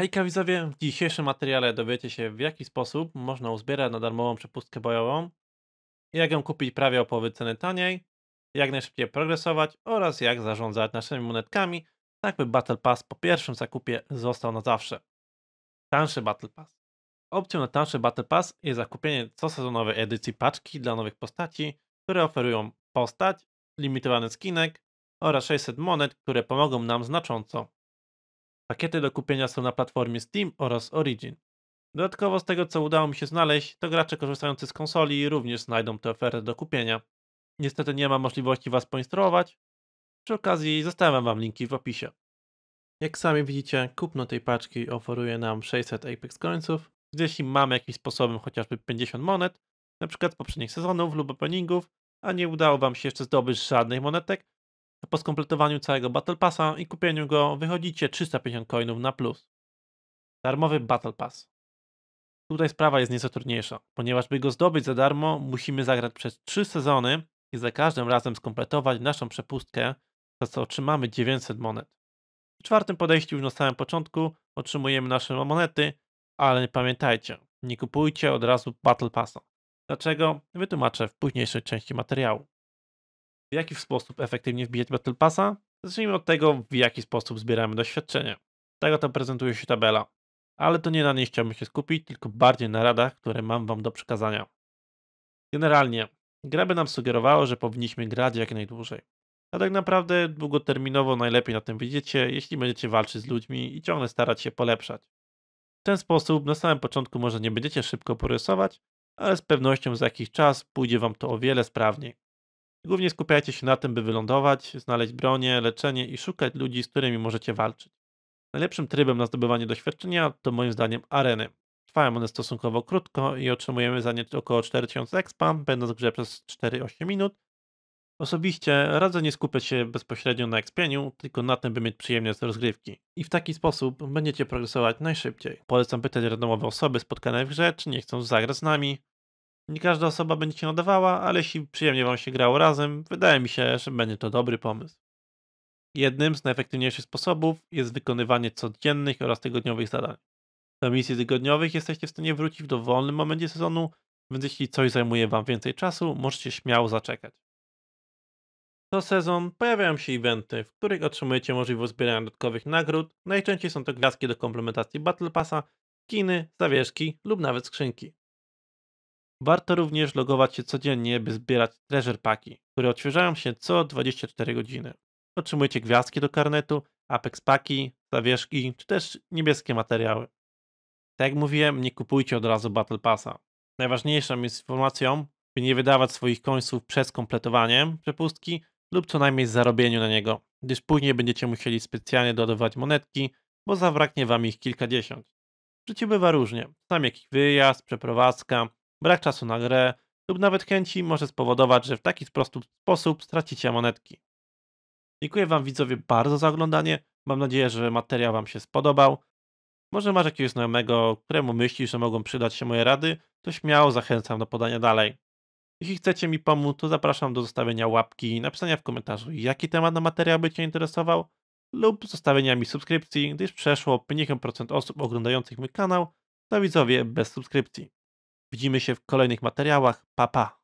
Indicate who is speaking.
Speaker 1: Hej kawizowie, w dzisiejszym materiale dowiecie się w jaki sposób można uzbierać na darmową przepustkę bojową, jak ją kupić prawie o połowę ceny taniej, jak najszybciej progresować oraz jak zarządzać naszymi monetkami, tak by Battle Pass po pierwszym zakupie został na zawsze. Tanszy Battle Pass. Opcją na tańszy Battle Pass jest zakupienie co sezonowej edycji paczki dla nowych postaci, które oferują postać, limitowany skinek oraz 600 monet, które pomogą nam znacząco Pakiety do kupienia są na platformie Steam oraz Origin. Dodatkowo z tego co udało mi się znaleźć, to gracze korzystający z konsoli również znajdą tę ofertę do kupienia. Niestety nie ma możliwości Was poinstruować. Przy okazji zostawiam Wam linki w opisie. Jak sami widzicie, kupno tej paczki oferuje nam 600 Apex końców, jeśli mamy jakimś sposobem chociażby 50 monet, np. z poprzednich sezonów lub openingów, a nie udało Wam się jeszcze zdobyć żadnych monetek, po skompletowaniu całego Battle Passa i kupieniu go wychodzicie 350 coinów na plus. Darmowy Battle Pass. Tutaj sprawa jest nieco trudniejsza, ponieważ by go zdobyć za darmo, musimy zagrać przez 3 sezony i za każdym razem skompletować naszą przepustkę, za co otrzymamy 900 monet. W czwartym podejściu już na samym początku otrzymujemy nasze monety, ale pamiętajcie, nie kupujcie od razu Battle Passa. Dlaczego? Wytłumaczę w późniejszej części materiału w jaki sposób efektywnie wbijać Battle Passa? Zacznijmy od tego, w jaki sposób zbieramy doświadczenie. Tego tam prezentuje się tabela. Ale to nie na niej chciałbym się skupić, tylko bardziej na radach, które mam Wam do przekazania. Generalnie, gra by nam sugerowało, że powinniśmy grać jak najdłużej. A tak naprawdę długoterminowo najlepiej na tym wyjdziecie, jeśli będziecie walczyć z ludźmi i ciągle starać się polepszać. W ten sposób na samym początku może nie będziecie szybko porysować, ale z pewnością za jakiś czas pójdzie Wam to o wiele sprawniej. Głównie skupiajcie się na tym, by wylądować, znaleźć bronię, leczenie i szukać ludzi, z którymi możecie walczyć. Najlepszym trybem na zdobywanie doświadczenia to moim zdaniem areny. Trwają one stosunkowo krótko i otrzymujemy za nie około 4000 expa, będąc w grze przez 4-8 minut. Osobiście radzę nie skupiać się bezpośrednio na expieniu, tylko na tym, by mieć przyjemność z rozgrywki. I w taki sposób będziecie progresować najszybciej. Polecam pytać randomowe osoby spotkane w grze, czy nie chcą zagrać z nami, nie każda osoba będzie się nadawała, ale jeśli przyjemnie Wam się grało razem, wydaje mi się, że będzie to dobry pomysł. Jednym z najefektywniejszych sposobów jest wykonywanie codziennych oraz tygodniowych zadań. Do misji tygodniowych jesteście w stanie wrócić w dowolnym momencie sezonu, więc jeśli coś zajmuje Wam więcej czasu, możecie śmiało zaczekać. Co sezon pojawiają się eventy, w których otrzymujecie możliwość zbierania dodatkowych nagród. Najczęściej są to gwiazdki do komplementacji Battle Passa, kiny, zawieszki lub nawet skrzynki. Warto również logować się codziennie, by zbierać treasure paki, które odświeżają się co 24 godziny. Otrzymujecie gwiazdki do karnetu, apex paki, zawieszki czy też niebieskie materiały. Tak jak mówiłem, nie kupujcie od razu Battle Passa. Najważniejszą jest informacją, by nie wydawać swoich końców przed kompletowaniem przepustki lub co najmniej zarobieniu na niego, gdyż później będziecie musieli specjalnie dodawać monetki, bo zabraknie wam ich kilkadziesiąt. W bywa różnie. Sam jakiś wyjazd, przeprowadzka, brak czasu na grę lub nawet chęci może spowodować, że w taki prosty sposób stracicie monetki. Dziękuję Wam widzowie bardzo za oglądanie. Mam nadzieję, że materiał Wam się spodobał. Może masz jakiegoś znajomego, któremu myślisz, że mogą przydać się moje rady, to śmiało zachęcam do podania dalej. Jeśli chcecie mi pomóc, to zapraszam do zostawienia łapki i napisania w komentarzu, jaki temat na materiał by Cię interesował, lub zostawienia mi subskrypcji, gdyż przeszło 50% osób oglądających mój kanał to widzowie bez subskrypcji. Widzimy się w kolejnych materiałach. Pa, pa.